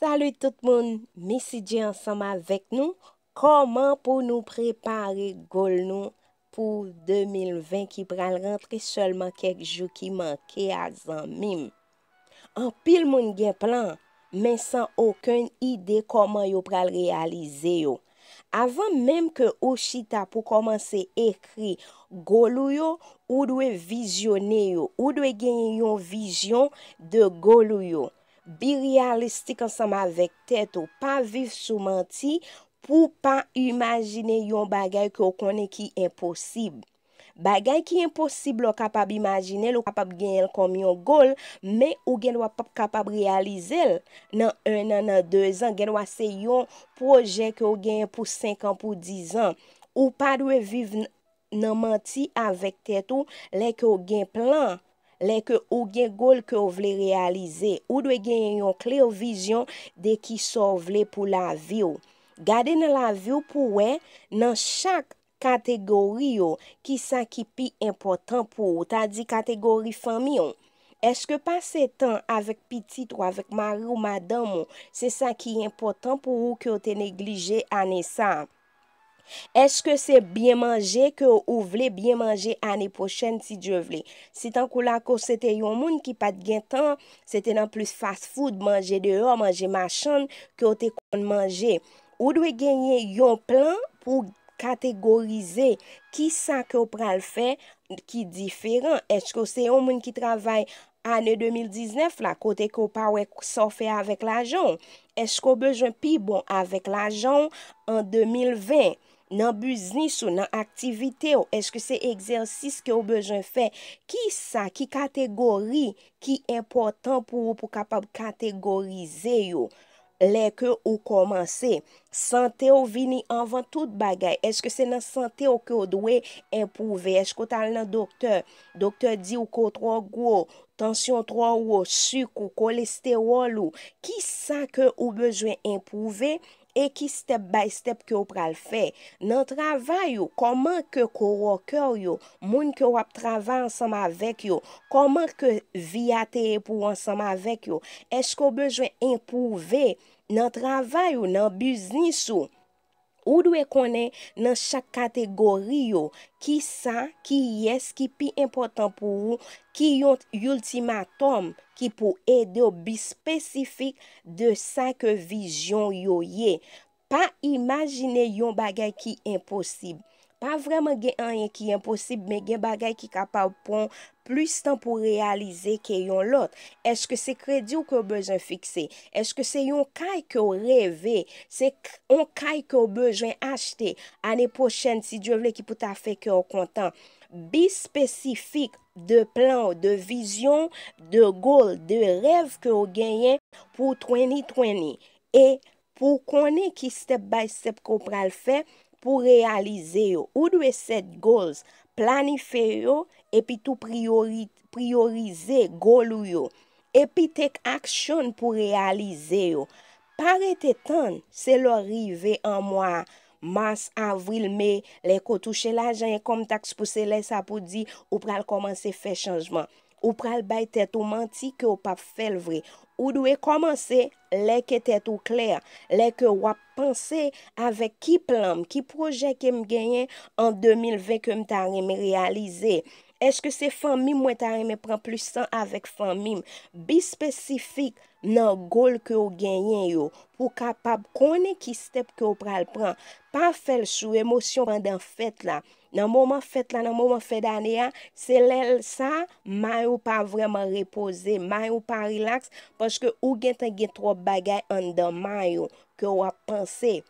Salou tout moun, mesi di ansama vek nou, koman pou nou prepare gol nou pou 2020 ki pral rentre solman kek jou ki manke a zanmim. An pil moun gen plan, men san oken ide koman yo pral realize yo. Avan menm ke ou chita pou koman se ekri golou yo, ou dwe vizyonen yo, ou dwe genyen yon vizyon de golou yo. Bi realistik ansama vek tèt ou, pa viv sou manti pou pa imajine yon bagay ki o konen ki imposib. Bagay ki imposib lo kapab imajine, lo kapab genye l kom yon gol, men ou genwa pap kapab realize l nan 1 nan nan 2 an, genwa se yon proje ki o genye pou 5 an pou 10 an. Ou pa dwe viv nan manti avek tèt ou, le ki o gen plan. Len ke ou gen goul ke ou vle realize, ou dwe gen yon kleo vizyon de ki sou vle pou la viw. Gade nan la viw pou we, nan chak kategori yo ki sa ki pi important pou ou, tadi kategori fami yo. Eske pa se tan avik pitit ou avik mari ou madan mou, se sa ki important pou ou ki ou te neglije ane sa ap. Eske se byen manje ke ou vle byen manje ane pochene si dje vle? Si tankou la ko sete yon moun ki pat gen tan, sete nan plus fast food, manje de yo, manje machan, kote kon manje. Ou dwe genye yon plan pou kategorize ki sa ke ou pral fe ki diferan? Eske se yon moun ki travay ane 2019 la kote ko pawek sa fe avek la jon? Eske ou bejwen pi bon avek la jon ane 2020? nan buznis ou nan aktivite ou, eske se egzersis ki ou bejwen fe, ki sa, ki kategori, ki important pou ou pou kapab kategorize yo, leke ou komanse, sante ou vini anvan tout bagay, eske se nan sante ou ki ou dwe impouve, eske ou tal nan doktor, doktor di ou ko tro gwo, tensyon tro ou, suk ou kolesterol ou, ki sa ke ou bejwen impouve, Eki step by step ki yo pral fe, nan travay yo, koman ke korok yo, moun ki wap travay ansama vek yo, koman ke vi ate epou ansama vek yo, esko bejwen impouve nan travay yo, nan biznis yo. Ou dwe konen nan chak kategori yo ki sa, ki yes, ki pi important pou ou, ki yon ultimatom ki pou edo bi spesifik de sa ke vijyon yo ye. Pa imajine yon bagay ki imposib. pa vreman gen anyen ki yon posib, men gen bagay ki kapap pon plus tan pou realize ke yon lot. Eske se kredi ou ke ou bejwen fikse? Eske se yon kay ke ou reve? Se yon kay ke ou bejwen achete? Ane pochen, si Diyo vle, ki pou ta fe ke ou kontan? Bi spesifik de plan, de vizyon, de gol, de rev ke ou genyen pou 2020. E pou konen ki step by step ko pral fe, pou realize yo. Ou dwe set goals, planife yo, epi tou priorize goal yo. Epi tek aksyon pou realize yo. Parete tan, se lo rive an mwa, mas avril me, le ko touche la janye kom taks pou se le sa pou di, ou pral komanse fe chanjman. Ou pral baytet ou manti ke ou pap fel vre. Ou dwe komanse le ke tete ou kler, le ke wap panse avè ki plam, ki proje ke m genyen an 2020 ke m ta reme realize. Eske se fanmim mwen ta reme pran plus san avek fanmim? Bi spesifik nan gol ke ou genyen yo. Ou kapab konen ki step ke ou pral pran. Pa fel sou emosyon pandan fet la. Nan mouman fet la, nan mouman fet dane ya. Se lèl sa, may ou pa vreman repose. May ou pa relax. Paske ou gen ten gen tro bagay an dan may ou. Ke ou a panse.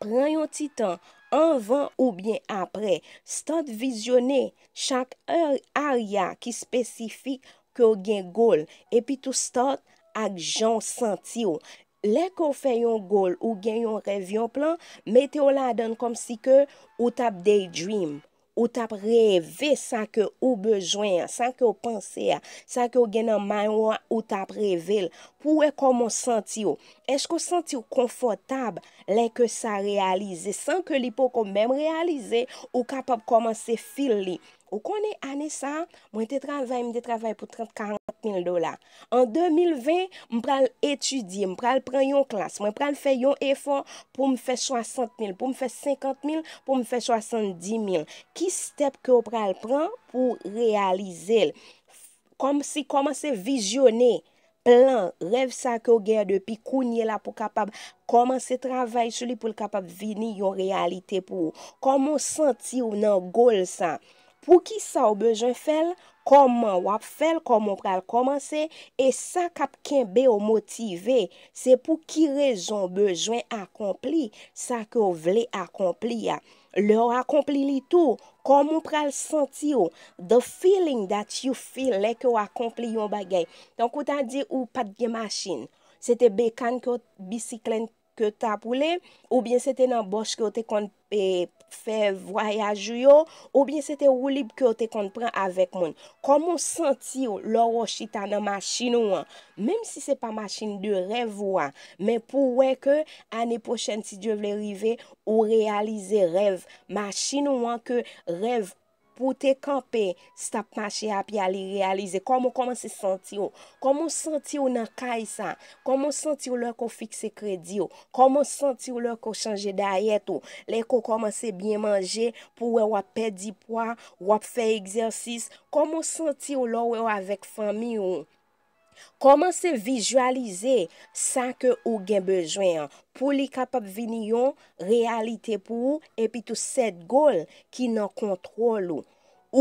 Pran yon titan. Anvan ou bien apre, stot vizyone chak aria ki spesifik ke ou gen gol. Epi tout stot ak jan senti ou. Lek ou feyon gol ou genyon revyon plan, meteo la adan kom si ke ou tap daydream. Ou tap reve sa ke ou bejwen, sa ke ou panse, sa ke ou genan mayon ou tap reve, pou e komon santi ou? Esko santi ou konfortab len ke sa realize, san ke li pou konmem realize ou kapap komanse fil li? Ou konè anè sa, mwen te travay, mwen te travay pou 30-40 mil dolar. An 2020, mwen pral etudi, mwen pral pran yon klas, mwen pral fè yon efon pou mwen fè 60 mil, pou mwen fè 50 mil, pou mwen fè 70 mil. Ki step ki ou pral pran pou realize l? Kom si koman se vijyonè, plan, rev sa ki ou gè de pi kounye la pou kapab, koman se travay chou li pou l kapab vini yon realite pou ou. Koman senti ou nan gol sa? Pou ki sa ou bejwen fel, koman wap fel, koman pral komanse, e sa kapken be ou motive, se pou ki rejon bejwen akompli sa ke ou vle akompli ya. Le ou akompli li tou, koman pral senti ou, the feeling that you feel le ke ou akompli yon bagay. Donk ou tan di ou patge masin, se te bekan ke ou bisiklen ke tap ou le, ou bien se te nan bosh ke ou te konti, e, Fè voyajou yo Ou bien se te rou lib Kyo te konpren avèk moun Komo senti yo lor o chitane Mèm si se pa machin de rêv Mèm pou wèk anè pochèn Si diev lè rive Ou realize rêv Mèm si se pa machin de rêv pou te kampe stap mache api ali realize. Komo komanse santi yo? Komo santi yo nan kay sa? Komo santi yo lor ko fikse kredi yo? Komo santi yo lor ko chanje dayet yo? Lè ko komanse byen manje pou we wap pedi pwa, wap fey egzersis? Komo santi yo lor we wap avek fami yo? Koman se vizualize sa ke ou gen bejwen, pou li kapap vini yon realite pou, epi tout set gol ki nan kontrol ou,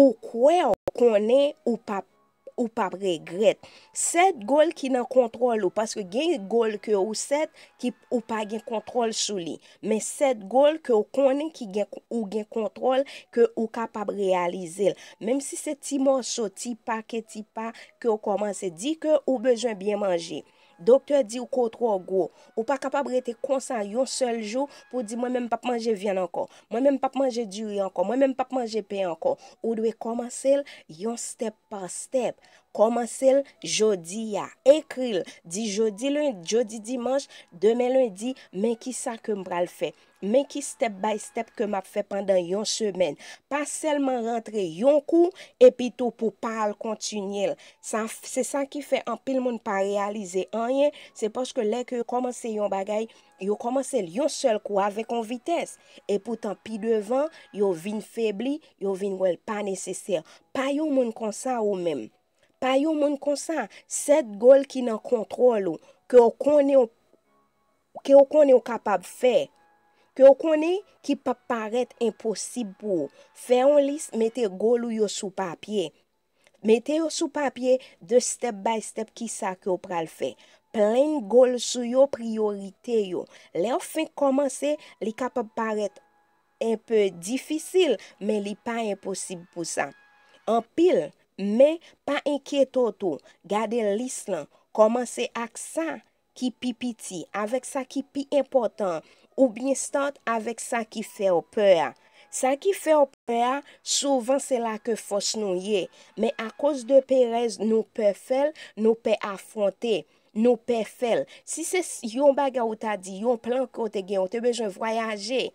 ou kwen konen ou pap. Ou pa pregret. Set gol ki nan kontrol ou. Paske gen yon gol ke ou set. Ki ou pa gen kontrol sou li. Men set gol ke ou konen ki gen kontrol. Ke ou kapab realize. Mem si se ti mò so ti pa ke ti pa. Ke ou komanse di ke ou bejwen bien manje. Dokte di ou koutro ou gwo, ou pa kapab rete konsan yon sel jou pou di mwen mwen pap manje vyen ankon, mwen mwen pap manje diwi ankon, mwen mwen pap manje pe ankon, ou dwe koman sel yon step pa step, koman sel jodi ya, ekril, di jodi lun, jodi dimanj, deme lun di, men ki sa ke mbral fey. men ki step by step ke map fe pandan yon semen. Pa selman rentre yon kou, epi tou pou pal kontinye l. Se san ki fe an pil moun pa realize anyen, se poske lè ke yo komanse yon bagay, yo komanse yon sel kou ave kon vites. E pou tan pi devan, yo vin febli, yo vin wèl pa neseser. Pa yon moun konsa ou men. Pa yon moun konsa. Sed gol ki nan kontrol ou, ki yo kon yo ki yo kon yo kapab fey. Kyo koni ki pap paret imposib pou. Fè yon lis, metè gol ou yo sou papye. Metè yo sou papye de step by step ki sa kyo pral fè. Plèn gol sou yo priorite yo. Lè ou fin komanse, li ka pap paret enpeu difisil, men li pa imposib pou sa. Anpil, men pa enkyetotou. Gade lis lan. Komanse ak sa ki pi piti. Avèk sa ki pi importan. Ou bin stante avèk sa ki fè ou pè a. Sa ki fè ou pè a, souvan se la ke fòs nou ye. Men akos de pè rej nou pè fèl, nou pè afwante, nou pè fèl. Si se yon baga ou ta di, yon plan kote gen, ou te bejè voyaje,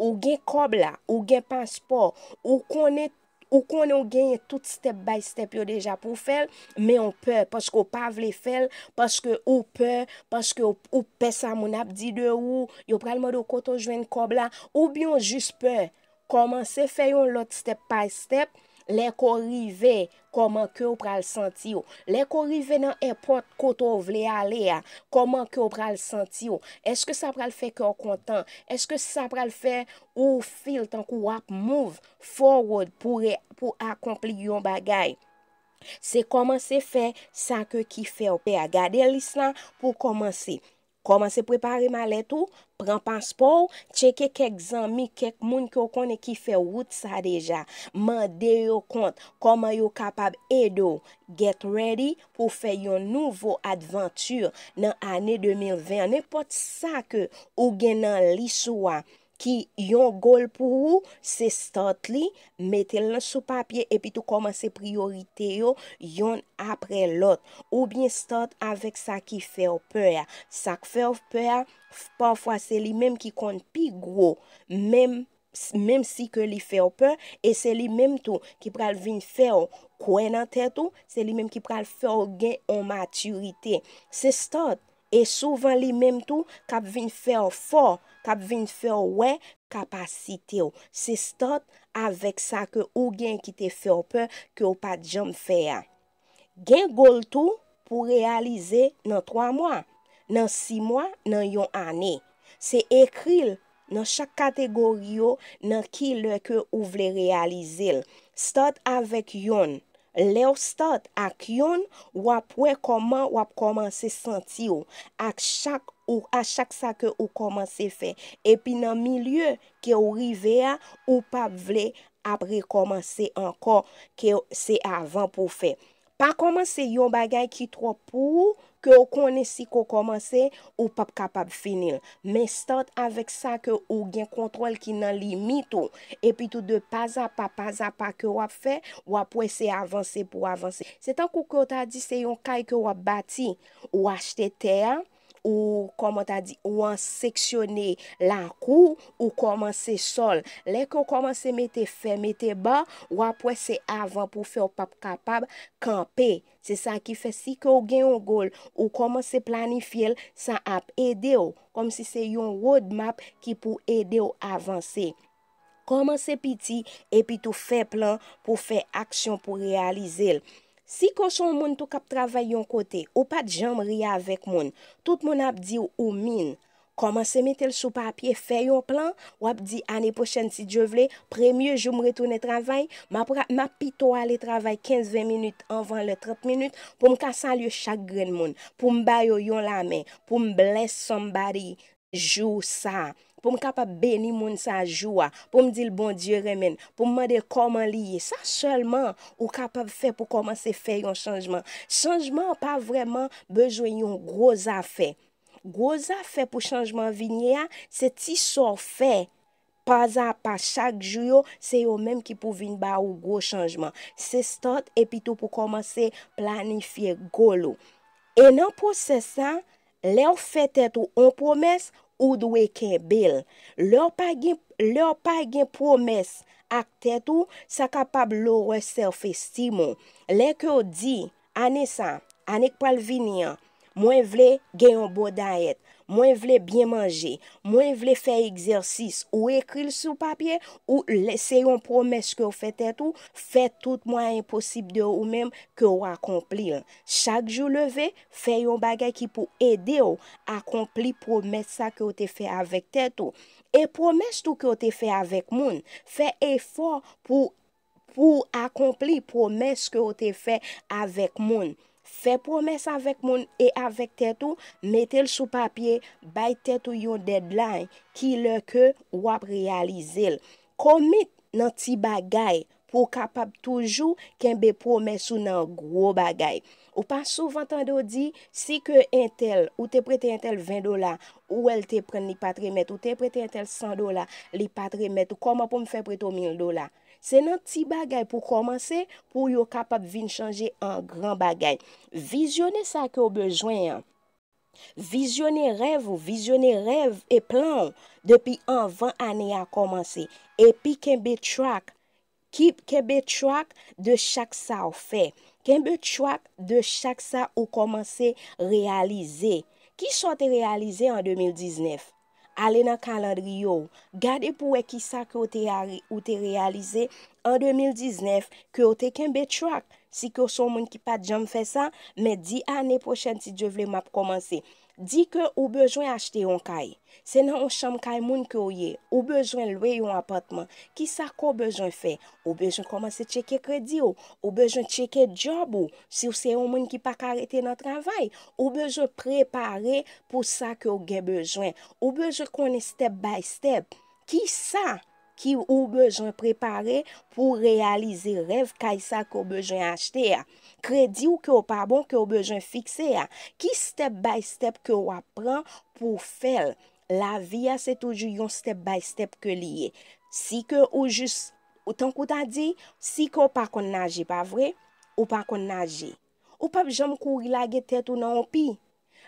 ou gen kob la, ou gen paspor, ou konet, Ou kon yon genye tout step by step yon deja pou fel, men yon pe, paske yon pa vle fel, paske yon pe, paske yon pe sa moun ap di de ou, yon pral mod yon koto jwen kob la, ou bi yon jist pe, komanse fe yon lot step by step, Lè ko rive, koman ke ou pral senti yo? Lè ko rive nan epot koto ou vle a le a, koman ke ou pral senti yo? Eske sa pral fe ki ou kontan? Eske sa pral fe ou fil tan kou ap move forward pou akompli yon bagay? Se koman se fe sa ke ki fe ou pe? A gade lisan pou koman se. Koman se prepari malet ou, pren paspo ou, cheke kek zanmi, kek moun ki ou konen ki fe wout sa deja. Man de yo kont, koman yo kapab edo, get ready pou fe yon nouvo adventur nan ane 2020. Ne pot sa ke ou gen nan liswa. Ki yon gol pou ou, se start li, mette lan sou papye, epi tou komanse priorite yo, yon apre lot. Ou bin start avek sa ki fè ou pè. Sa ki fè ou pè, pafwa se li menm ki kon pi gro, menm si ke li fè ou pè, e se li menm tou ki pral vin fè ou kwen an tè tou, se li menm ki pral fè ou gen ou maturite. Se start, e souvan li menm tou kap vin fè ou fòr, Kap vin fè ouè kapasite ou. Se stot avèk sa ke ou gen ki te fè ou pè ke ou pa jom fè ya. Gen gol tou pou realize nan 3 mwa. Nan 6 mwa nan yon anè. Se ekri l nan chak kategori yo nan ki lè ke ou vle realize l. Stot avèk yon. Lè ou stot ak yon wap wè koman wap koman se senti ou. Ak chak kategori. Ou a chak sa ke ou komanse fe. Epi nan mi lye ke ou rive a, ou pap vle apre komanse ankon ke se avan pou fe. Pa komanse yon bagay ki tro pou ke ou kone si ko komanse ou pap kapap finil. Men start avek sa ke ou gen kontrol ki nan limit ou. Epi tou de paza pa paza pa ke wap fe wap wese avanse pou avanse. Se tank ou kota di se yon kay ke wap bati ou achte teya, Ou, koman ta di, ou an seksyone la kou, ou koman se sol. Lèk ou koman se mette fe, mette ba, ou apwese avan pou fe ou pap kapab kampe. Se sa ki fe si ke ou gen yon gol, ou koman se planifye l, sa ap ede ou. Kom si se yon road map ki pou ede ou avanse. Koman se piti, epi tou fe plan pou fe aksyon pou realize l. Si konson moun tou kap travay yon kote, ou pat janm ria avèk moun, tout moun ap di ou ou min, koman se metel sou papye fe yon plan, ou ap di ane pochen si Djevle, premyo joum retoune travay, ma pi to alè travay 15-20 minut avan le 30 minut pou m kasan liyo chagren moun, pou m bayo yon la men, pou m bles sombari jou sa. pou m kapap beni moun sa joua, pou m di l bon diyo remen, pou m mande koman liye. Sa solman ou kapap fe pou komanse fe yon chanjman. Chanjman pa vreman bejwen yon groza fe. Groza fe pou chanjman vinye a, se ti sor fe, pazap pa chak jou yo, se yo menm ki pou vin ba ou gro chanjman. Se start epi tou pou komanse planifiye golo. E nan pou se sa, le ou fe tet ou ou promes, ou pou se sa, ou dwe ken bel. Lèw pa gen promes ak tèt ou, sa kapab lò re-self-estimo. Lèk yo di, anè sa, anè kpal vini an, mwen vle gen yon bodayet. Mwen vle bien manje, mwen vle fe eksersis ou ekril sou papye ou lese yon promes ke ou fe tetou, fe tout mwen imposib de ou menm ke ou akompli. Chak jou leve, fe yon bagay ki pou ede ou akompli promes sa ke ou te fe avèk tetou. E promes tou ke ou te fe avèk moun, fe efor pou akompli promes ke ou te fe avèk moun. Fè promes avèk moun e avèk tètou, metel sou papye bay tètou yon deadline ki lè ke wap realizil. Komit nan ti bagay pou kapap toujou kenbe promes ou nan gro bagay. Ou pa souvant an do di, si ke intel ou te prete intel 20 dola ou el te pren ni patre met ou te prete intel 100 dola, li patre met ou koma pou m fè prete 1000 dola. Se nan ti bagay pou komanse pou yo kapap vin chanje an gran bagay. Vizyonen sa ki yo bezwen an. Vizyonen rev ou vizyonen rev e plan depi an van ane a komanse. Epi kembe chwak, kip kembe chwak de chak sa ou fe. Kembe chwak de chak sa ou komanse realize. Ki chante realize an 2019? alè nan kalandri yow. Gade pou wè ki sa kè ou te realize an 2019 kè ou te kenbet chwak. Si kè ou son moun ki pat jom fè sa, mè di anè pochèn si djè vle map komanse. Di ke ou bejwen achete yon kay, senan ou chanm kay moun ki ou ye, ou bejwen lwe yon apotman, ki sa ko bejwen fe, ou bejwen komanse cheke kredi ou, ou bejwen cheke job ou, si ou se yon moun ki pa karete nan travay, ou bejwen prepare pou sa ke ou gen bejwen, ou bejwen konen step by step, ki sa? Ki ou bejan prepare pou realize rev kaysa ki ou bejan achte ya. Kredi ou ki ou pa bon ki ou bejan fikse ya. Ki step by step ki ou ap pran pou fel. La viya se toujou yon step by step ke liye. Si ke ou just, outan kouta di, si ke ou pa kon nage pa vre, ou pa kon nage. Ou pa bi jom kouri la getet ou nan opi.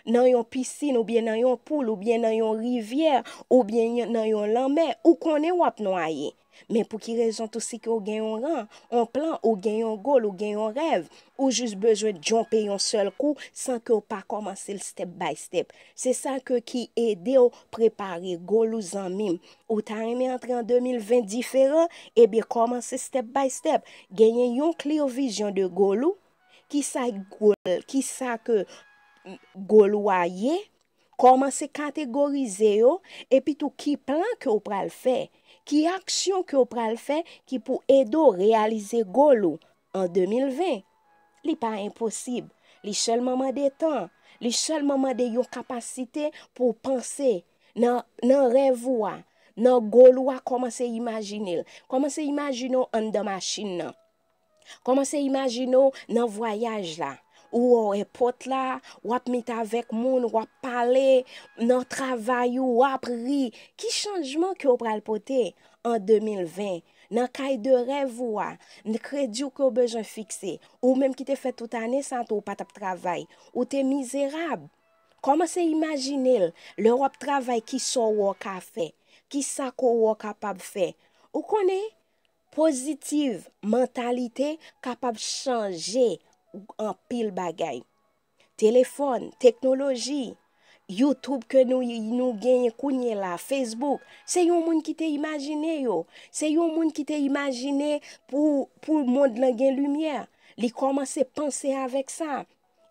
nan yon piscine ou bien nan yon poule ou bien nan yon riviere ou bien nan yon lamè ou konen wap nou aye. Men pou ki rezon tou si ki ou genyon ran, ou genyon plan, ou genyon gol, ou genyon rev, ou jis bejwe jompe yon sel kou san ke ou pa komanse step by step. Se sa ke ki ede ou prepari gol ou zanmim. Ou ta reme entre en 2020 diferan, e bi komanse step by step. Genyen yon kli o vijyon de gol ou, ki sa yon gol, ki sa ke... Golou a ye, koman se kategorize yo, epi tou ki plan ki ou pral fe, ki aksyon ki ou pral fe, ki pou edo realize Golou, an 2020. Li pa imposib, li sel maman de tan, li sel maman de yo kapasite, pou panse nan revou a, nan Golou a koman se imajinil, koman se imajinou an da machin nan, koman se imajinou nan voyaj la, Ou ou e pot la, wap mit avek moun, wap pale, nan travay ou wap ri. Ki chanjman ki ou pral pote en 2020? Nan kay de rev ou a, ni kredi ou ki ou bejan fikse? Ou menm ki te fet tout ane sant ou pat ap travay? Ou te mizerab? Koman se imajinil le wap travay ki so wak a fe? Ki sa ko wak kapab fe? Ou konen pozitiv mentalite kapab chanje? an pil bagay. Telefon, teknoloji, Youtube ke nou genye kounye la, Facebook, se yon moun ki te imajine yo. Se yon moun ki te imajine pou moun la gen lumiye. Li komanse panse avek sa.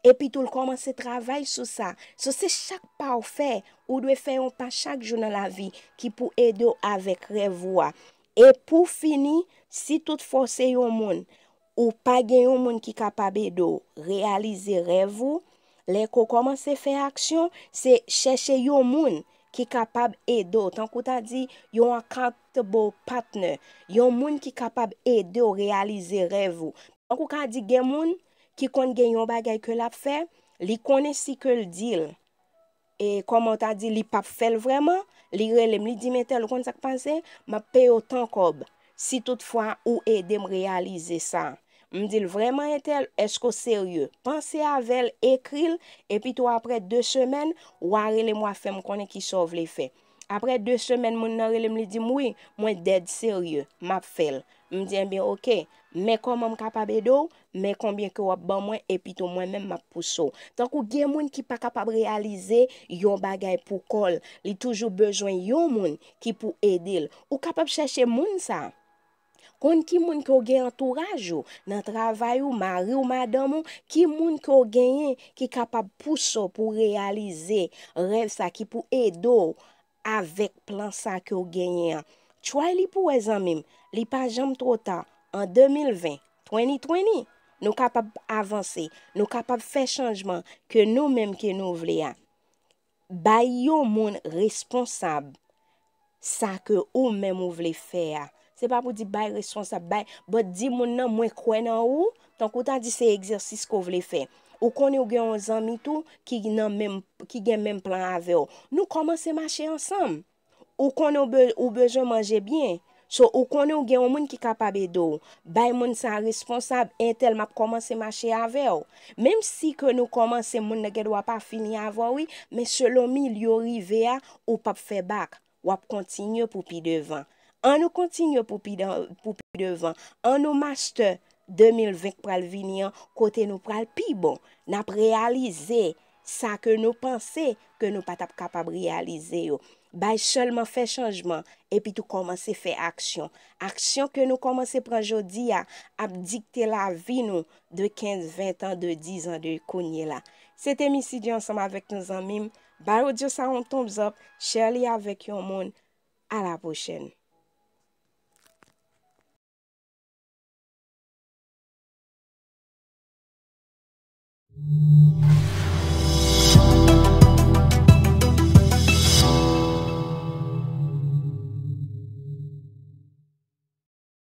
E pi tou l komanse travay sou sa. Sou se chak pa ou fe, ou dwe fe yon pa chak jounan la vi, ki pou edyo avek revwa. E pou fini, si tout fose yon moun, Ou pa gen yon moun ki kapab edo, realize revou. Lè ko koman se fè aksyon, se chèche yon moun ki kapab edo. Tankou ta di, yon akant bo patne, yon moun ki kapab edo, realize revou. Tankou ka di gen moun, ki kon gen yon bagay ke lap fè, li kone si ke l'dil. E koman ta di, li pap fèl vreman, li relem, li dimete lukon sak panse, ma peyo tankob, si toutfwa ou edem realize sa. Mdil, vreman etel, esko serye? Pansye avèl, ekril, epito apre 2 semen, warele mwa fem konen ki sov le fe. Apre 2 semen, moun narele mli di mwi, mwen ded serye, map fel. Mdien eh bi, ok, me kon mwam kapab edo, me konbyen ki wap ban mwen, epito mwen men map pou so. Tankou gen moun ki pa kapab realize, yon bagay pou kol, li toujou bejwen yon moun ki pou edil. Ou kapab chache moun sa? kon ki moun ki ou gen entouraj ou nan travay ou, mari ou, madan moun ki moun ki ou genyen ki kapab pousse ou pou realize rev sa ki pou edo avek plan sa ki ou genyen chwa li pou wezan mim li pa jam trota an 2020, 2020 nou kapab avanse nou kapab fe chanjman ke nou menm ke nou vle ya bay yo moun responsab sa ke ou menm ou vle fe ya Se pa pou di bay responsab, bay, bot di moun nan mwen kwen nan ou, tonk ou tan di se egzersis kou vle fe. Ou kon nou gen yon zan mitou, ki gen menm plan ave ou. Nou koman se mache ansam. Ou kon nou bejou manje byen. So, ou kon nou gen yon moun ki kapabe dou. Bay moun san responsab entel map koman se mache ave ou. Mem si ke nou koman se moun neged wap pa fini ave ou, men selon mi lyori vea ou pap fe bak wap kontinyo pou pi devan. An nou kontinye pou pi devan, an nou mashte 2020 pral vinyan, kote nou pral pi bon. Nap realize sa ke nou panse ke nou patap kapab realize yo. Baye solman fe chanjman, epi tou komanse fe aksyon. Aksyon ke nou komanse pran jodi ya, ap dikte la vi nou de 15, 20 an, de 10 an de kounye la. Sete misi diyon soma vek nou zanmim. Baye ou diyon sa on tomzop. Cher liya vek yon moun. A la pochen. you